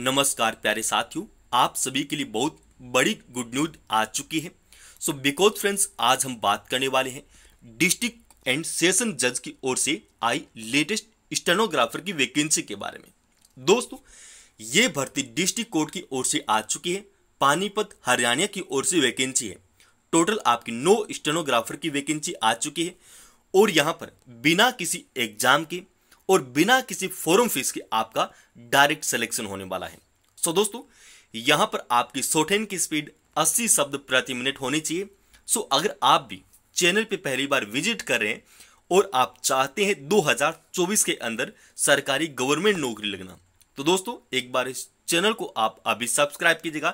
नमस्कार प्यारे साथियों आप सभी के लिए बहुत बड़ी गुड न्यूज आ चुकी है सो बिकॉज फ्रेंड्स आज हम बात करने वाले हैं डिस्ट्रिक्ट एंड सेशन जज की ओर से आई लेटेस्ट स्टेनोग्राफर की वैकेंसी के बारे में दोस्तों ये भर्ती डिस्ट्रिक्ट कोर्ट की ओर से आ चुकी है पानीपत हरियाणा की ओर से वैकेंसी है टोटल आपकी नौ स्टेनोग्राफर की वैकेंसी आ चुकी है और यहाँ पर बिना किसी एग्जाम के और बिना किसी फोरम फीस के आपका डायरेक्ट सिलेक्शन होने वाला है सो दोस्तों यहां पर आपकी सोटेन की स्पीड 80 शब्द प्रति मिनट होनी चाहिए सो अगर आप भी चैनल पे पहली बार विजिट कर रहे हैं और आप चाहते हैं 2024 के अंदर सरकारी गवर्नमेंट नौकरी लगना तो दोस्तों एक बार इस चैनल को आप अभी सब्सक्राइब कीजिएगा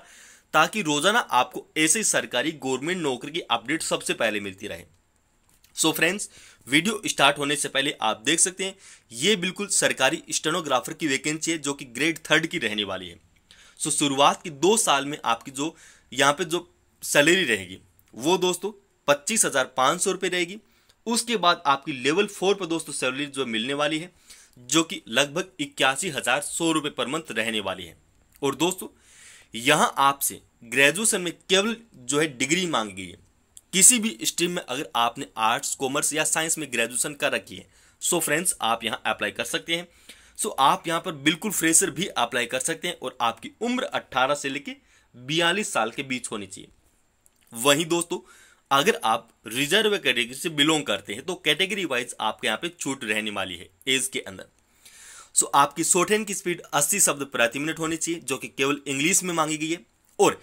ताकि रोजाना आपको ऐसे सरकारी गवर्नमेंट नौकरी की अपडेट सबसे पहले मिलती रहे so so friends video start होने से पहले आप देख सकते हैं ये बिल्कुल सरकारी स्टेनोग्राफर की वैकेंसी है जो कि ग्रेड थर्ड की रहने वाली है सो शुरुआत के दो साल में आपकी जो यहाँ पे जो सैलरी रहेगी वो दोस्तों पच्चीस हज़ार पाँच सौ रुपये रहेगी उसके बाद आपकी लेवल फोर पर दोस्तों सैलरी जो मिलने वाली है जो कि लगभग इक्यासी हज़ार सौ रुपये पर मंथ रहने वाली है और दोस्तों यहाँ आपसे ग्रेजुएशन में केवल जो है डिग्री मांगी है किसी भी स्ट्रीम में अगर आपने आर्ट्स कॉमर्स या साइंस में ग्रेजुएशन कर रखी है सो फ्रेंड्स आप यहाँ अप्लाई कर सकते हैं सो आप यहाँ पर बिल्कुल फ्रेशर भी अप्लाई कर सकते हैं और आपकी उम्र 18 से लेकर बयालीस साल के बीच होनी चाहिए वहीं दोस्तों अगर आप रिजर्व कैटेगरी से बिलोंग करते हैं तो कैटेगरी वाइज आपके यहाँ पे छूट रहने वाली है एज के अंदर सो आपकी सोटेन की स्पीड 80 शब्द प्रति मिनट होनी चाहिए जो कि केवल इंग्लिश में मांगी गई है और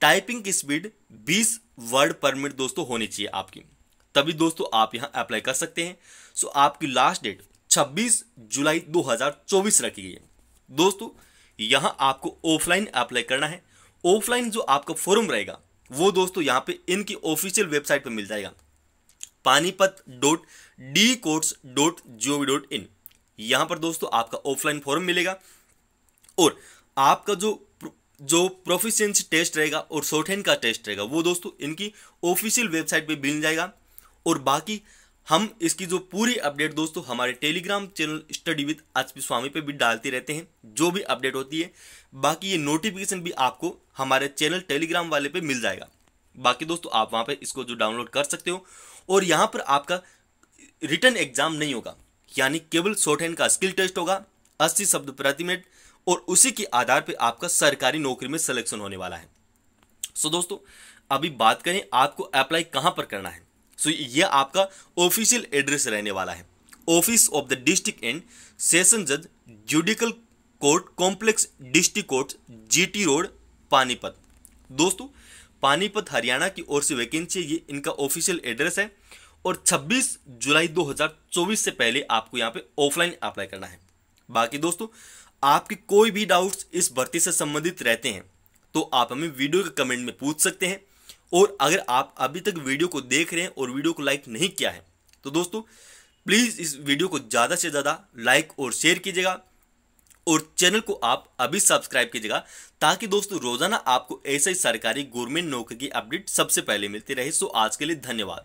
टाइपिंग की स्पीड 20 वर्ड परमिट दोस्तों होनी चाहिए आपकी तभी दोस्तों आप यहां अप्लाई कर सकते हैं सो आपकी लास्ट डेट 26 जुलाई 2024 रखी गई है दोस्तों यहां आपको ऑफलाइन अप्लाई करना है ऑफलाइन जो आपका फॉर्म रहेगा वो दोस्तों यहां पे इनकी ऑफिशियल वेबसाइट पर मिल जाएगा Panipat dot D courts dot G O V dot in यहां पर दोस्तों आपका ऑफलाइन फॉर्म मिलेगा और आपका जो जो प्रोफिशियंसी टेस्ट रहेगा और शॉर्ट हैंड का टेस्ट रहेगा वो दोस्तों इनकी ऑफिशियल वेबसाइट पे मिल जाएगा और बाकी हम इसकी जो पूरी अपडेट दोस्तों हमारे टेलीग्राम चैनल स्टडी विद आज स्वामी पे भी डालते रहते हैं जो भी अपडेट होती है बाकी ये नोटिफिकेशन भी आपको हमारे चैनल टेलीग्राम वाले पे मिल जाएगा बाकी दोस्तों आप वहाँ पे इसको जो डाउनलोड कर सकते हो और यहाँ पर आपका रिटर्न एग्जाम नहीं होगा यानी केवल शॉर्ट हैंड का स्किल टेस्ट होगा अस्सी शब्द प्रति मिनट और उसी के आधार पर आपका सरकारी नौकरी में सिलेक्शन होने वाला है सो so, दोस्तों अभी बात करें आपको अप्लाई कहां पर करना है सो so, यह आपका ऑफिशियल एड्रेस रहने वाला है office of the district and session जज judicial court complex district court GT road Panipat दोस्तों पानीपत हरियाणा की ओर से वैकेंसी ये इनका ऑफिशियल एड्रेस है और 26 जुलाई 2024 से पहले आपको यहाँ पे ऑफलाइन अप्लाई करना है बाकी दोस्तों आपके कोई भी डाउट्स इस भर्ती से संबंधित रहते हैं तो आप हमें वीडियो के कमेंट में पूछ सकते हैं और अगर आप अभी तक वीडियो को देख रहे हैं और वीडियो को लाइक नहीं किया है तो दोस्तों प्लीज़ इस वीडियो को ज़्यादा से ज़्यादा लाइक और शेयर कीजिएगा और चैनल को आप अभी सब्सक्राइब कीजिएगा ताकि दोस्तों रोजाना आपको ऐसे ही सरकारी गवर्नमेंट नौकरी की अपडेट सबसे पहले मिलती रहे सो आज के लिए धन्यवाद